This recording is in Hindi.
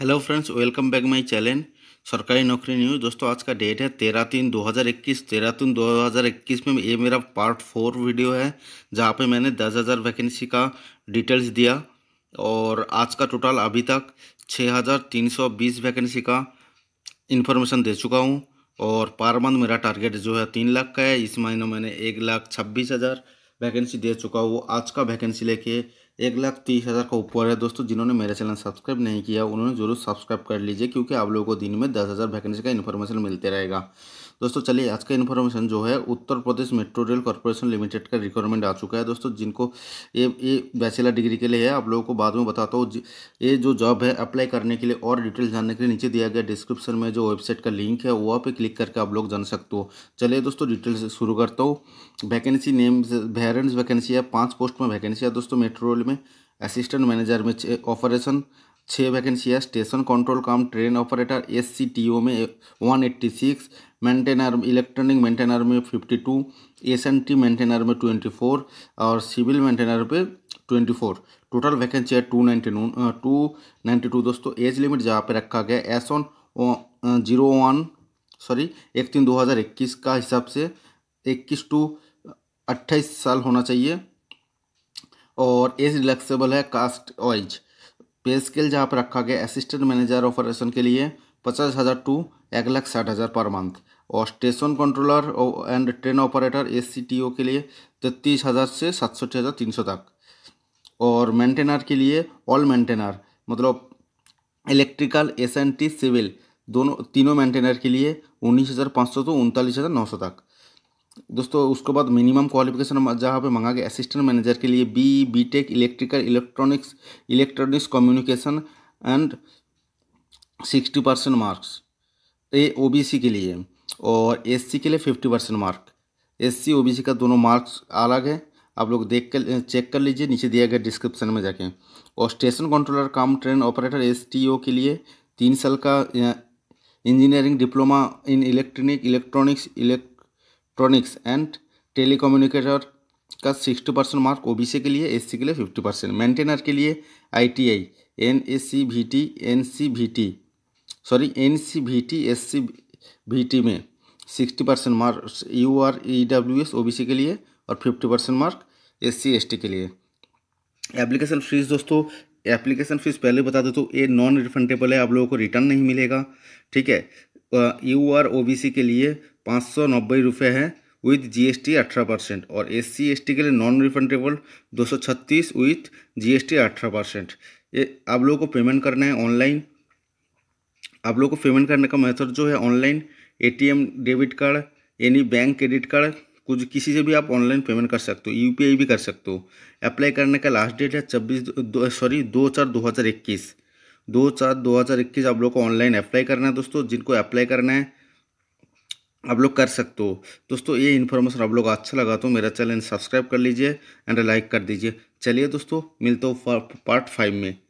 hello friends welcome back my channel Sarkari Naukri news दोस्तों आज का डेट है तेरह तीन दो हज़ार इक्कीस तेरह तीन दो हज़ार इक्कीस में ये मेरा पार्ट फोर वीडियो है जहाँ पे मैंने दस हज़ार वैकेंसी का डिटेल्स दिया और आज का टोटल अभी तक छः हज़ार तीन सौ बीस वैकेंसी का इन्फॉर्मेशन दे चुका हूँ और पर मंथ मेरा टारगेट जो है तीन लाख का है इस महीने मैंने एक लाख छब्बीस हज़ार वैकेंसी दे चुका हूँ आज का वैकेंसी लेके एक लाख तीस हज़ार का ऊपर है दोस्तों जिन्होंने मेरा चैनल सब्सक्राइब नहीं किया उन्होंने जरूर सब्सक्राइब कर लीजिए क्योंकि आप लोगों को दिन में दस हज़ार वैकेंसी का इन्फॉर्मेशन मिलते रहेगा दोस्तों चलिए आज का इन्फॉर्मेशन जो है Uttar Pradesh metro rail corporation limited का रिक्वायरमेंट आ चुका है दोस्तों जिनको ये ये बैचलर डिग्री के लिए है आप लोगों को बाद में बताता हूँ ये जो जॉब है अप्लाई करने के लिए और डिटेल जानने के लिए नीचे दिया गया डिस्क्रिप्शन में जो वेबसाइट का लिंक है वहाँ पर क्लिक करके आप लोग जान सकते हो चलिए दोस्तों डिटेल्स शुरू करता हूँ वैकेंसी नेम वेरेंस वैकेंसी है पाँच पोस्ट में वैकेंसी है दोस्तों मेट्रो रेल में असिस्टेंट मैनेजर में ऑपरेशन छः वैकेंसी है station control cum train operator S C T O में one eighty six maintainer electronic maintainer में fifty two S N T maintainer में ट्वेंटी फोर और सिविल मेंटेनर पे ट्वेंटी फोर टोटल वैकेंसी है two ninety two ninety two दोस्तों एज लिमिट जहाँ पे रखा गया as on zero one sorry एक तीन दो हज़ार इक्कीस का हिसाब से इक्कीस टू अट्ठाईस साल होना चाहिए और एज रिलेक्सेबल है कास्ट वाइज पे स्केल जहाँ पर रखा गया असिस्टेंट मैनेजर ऑपरेशन के लिए पचास हज़ार टू एक लाख साठ हज़ार पर मंथ और station controller and train operator S के लिए तैतीस हज़ार से सातसठ हज़ार तीन सौ तक और मेंटेनर के लिए ऑल मेंटेनर मतलब electrical S N T civil दोनों तीनों मेंटेनर के लिए उन्नीस हज़ार पाँच सौ तो उनतालीस हज़ार नौ सौ तक दोस्तों उसके बाद मिनिमम क्वालिफिकेशन जहाँ पे मंगा गया असिस्टेंट मैनेजर के लिए B B tech electrical electronics electronics communication and sixty percent marks A OBC के लिए और एससी के लिए fifty percent mark SC OBC का दोनों मार्क्स अलग है आप लोग देख कर चेक कर लीजिए नीचे दिया गया डिस्क्रिप्शन में जाके और station controller cum train operator S के लिए तीन साल का engineering diploma in electronic electronics elect electronics and telecommunicator का सिक्सटी परसेंट मार्क सी के लिए सी के लिए फिफ्टी परसेंट मेंटेनर के लिए ITI NSCVT NCVT sorry NCVT SCVT में sixty percent mark U R E W S O B C के लिए और fifty percent mark S C S T के लिए एप्लीकेशन फ़ीस दोस्तों एप्लीकेशन फ़ीस पहले बता दें तो ये नॉन रिफंडेबल है आप लोगों को रिटर्न नहीं मिलेगा ठीक है U R O B C के लिए पाँच सौ नब्बे रुपये है विथ जीएसटी अठारह परसेंट और एस सी एस टी के लिए नॉन रिफंडेबल दो सौ छत्तीस विथ जीएसटी अठारह परसेंट ये आप लोगों को पेमेंट करना है ऑनलाइन आप लोगों को पेमेंट करने का मेथड जो है ऑनलाइन एटीएम डेबिट कार्ड यानी बैंक क्रेडिट कार्ड कुछ किसी से भी आप ऑनलाइन पेमेंट कर सकते हो यूपीआई भी कर सकते हो अप्लाई करने का लास्ट डेट है छब्बीस सॉरी दो चार दो हज़ार इक्कीस दो चार दो हज़ार इक्कीस आप लोग को ऑनलाइन अप्लाई करना है दोस्तों जिनको अप्लाई करना है आप लोग कर सकते हो दोस्तों ये इन्फॉर्मेशन आप लोग अच्छा लगा तो मेरा चैनल सब्सक्राइब कर लीजिए एंड लाइक कर दीजिए चलिए दोस्तों मिलते हो पार्ट फाइव में